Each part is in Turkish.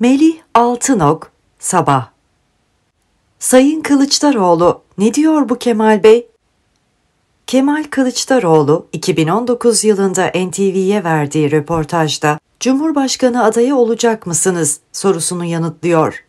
Melih Altınok, Sabah Sayın Kılıçdaroğlu, ne diyor bu Kemal Bey? Kemal Kılıçdaroğlu, 2019 yılında NTV'ye verdiği röportajda Cumhurbaşkanı adayı olacak mısınız sorusunu yanıtlıyor.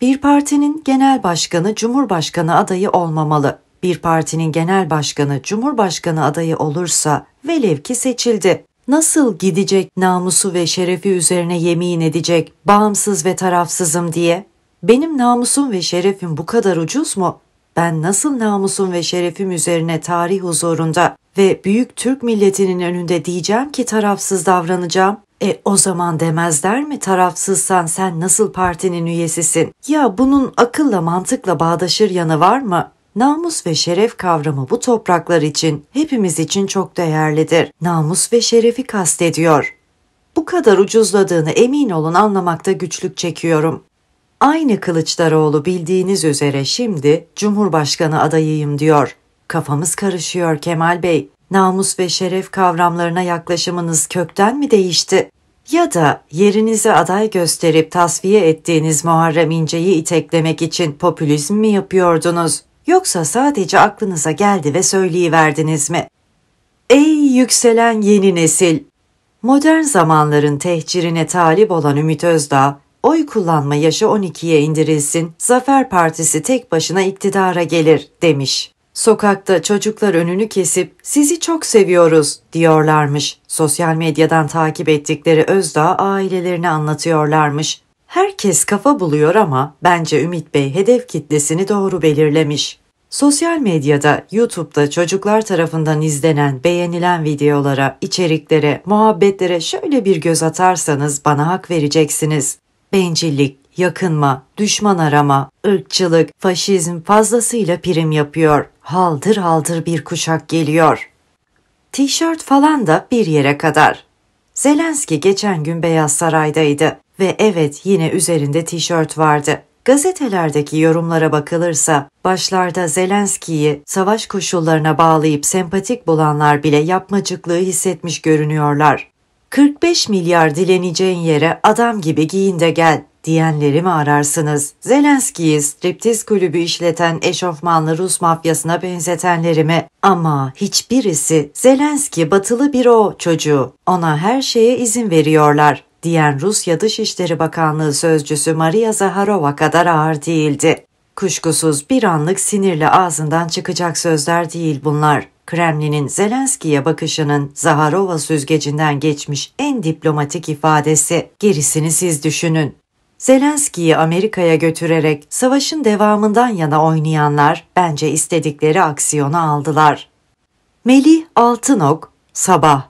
Bir partinin genel başkanı Cumhurbaşkanı adayı olmamalı. Bir partinin genel başkanı Cumhurbaşkanı adayı olursa velev ki seçildi nasıl gidecek namusu ve şerefi üzerine yemin edecek bağımsız ve tarafsızım diye? Benim namusum ve şerefim bu kadar ucuz mu? Ben nasıl namusum ve şerefim üzerine tarih huzurunda ve büyük Türk milletinin önünde diyeceğim ki tarafsız davranacağım? E o zaman demezler mi tarafsızsan sen nasıl partinin üyesisin? Ya bunun akılla mantıkla bağdaşır yanı var mı? Namus ve şeref kavramı bu topraklar için hepimiz için çok değerlidir. Namus ve şerefi kastediyor. Bu kadar ucuzladığını emin olun anlamakta güçlük çekiyorum. Aynı Kılıçdaroğlu bildiğiniz üzere şimdi Cumhurbaşkanı adayıyım diyor. Kafamız karışıyor Kemal Bey. Namus ve şeref kavramlarına yaklaşımınız kökten mi değişti? Ya da yerinize aday gösterip tasfiye ettiğiniz Muharrem İnce'yi iteklemek için popülizm mi yapıyordunuz? Yoksa sadece aklınıza geldi ve söyleyiverdiniz mi? Ey yükselen yeni nesil! Modern zamanların tehcirine talip olan Ümit Özdağ, oy kullanma yaşı 12'ye indirilsin, Zafer Partisi tek başına iktidara gelir demiş. Sokakta çocuklar önünü kesip sizi çok seviyoruz diyorlarmış. Sosyal medyadan takip ettikleri Özdağ ailelerini anlatıyorlarmış. Herkes kafa buluyor ama bence Ümit Bey hedef kitlesini doğru belirlemiş. Sosyal medyada, YouTube'da çocuklar tarafından izlenen, beğenilen videolara, içeriklere, muhabbetlere şöyle bir göz atarsanız bana hak vereceksiniz. Bencillik, yakınma, düşman arama, ırkçılık, faşizm fazlasıyla prim yapıyor. Haldır haldır bir kuşak geliyor. Tişört falan da bir yere kadar. Zelenski geçen gün Beyaz Saray'daydı ve evet yine üzerinde tişört vardı. Gazetelerdeki yorumlara bakılırsa başlarda Zelenski'yi savaş koşullarına bağlayıp sempatik bulanlar bile yapmacıklığı hissetmiş görünüyorlar. 45 milyar dileneceğin yere adam gibi giyin de gel diyenleri mi ararsınız? Zelenski'yi striptiz kulübü işleten eşofmanlı Rus mafyasına benzetenleri mi? Ama hiçbirisi Zelenski batılı bir o çocuğu. Ona her şeye izin veriyorlar diyen Rusya Dışişleri Bakanlığı sözcüsü Maria Zaharova kadar ağır değildi. Kuşkusuz bir anlık sinirle ağzından çıkacak sözler değil bunlar. Kremlin'in Zelenski'ye bakışının Zaharova süzgecinden geçmiş en diplomatik ifadesi. Gerisini siz düşünün. Zelenski'yi Amerika'ya götürerek savaşın devamından yana oynayanlar bence istedikleri aksiyonu aldılar. Melih Altınok, Sabah